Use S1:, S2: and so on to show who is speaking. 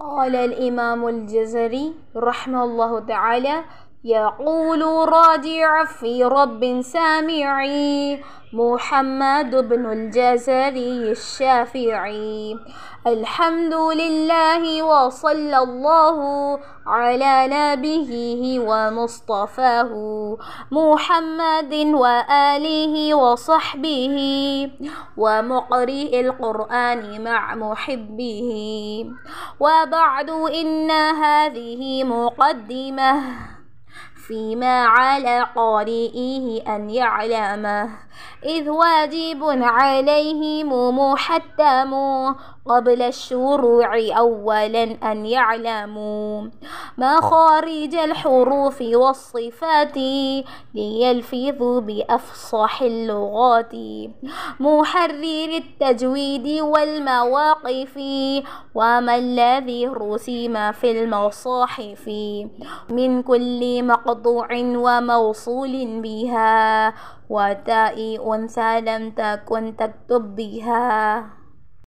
S1: قال الإمام الجزري رحمه الله تعالى يقول راجع في رب سامعي محمد بن الجزري الشافعي الحمد لله وصلى الله على نبيه ومصطفاه محمد وآله وصحبه ومقرئ القرآن مع محبه وبعد إن هذه مقدمة فيما على قارئه أن يعلمه إذ واجب عليهم محتم قبل الشروع أولا أن يعلموا مخارج الحروف والصفات ليلفظوا بأفصح اللغات محرر التجويد والمواقف وما الذي رسم في المصاحف من كل مقطوع وموصول بها وتائئ وأنثى لم تكن تكتب بها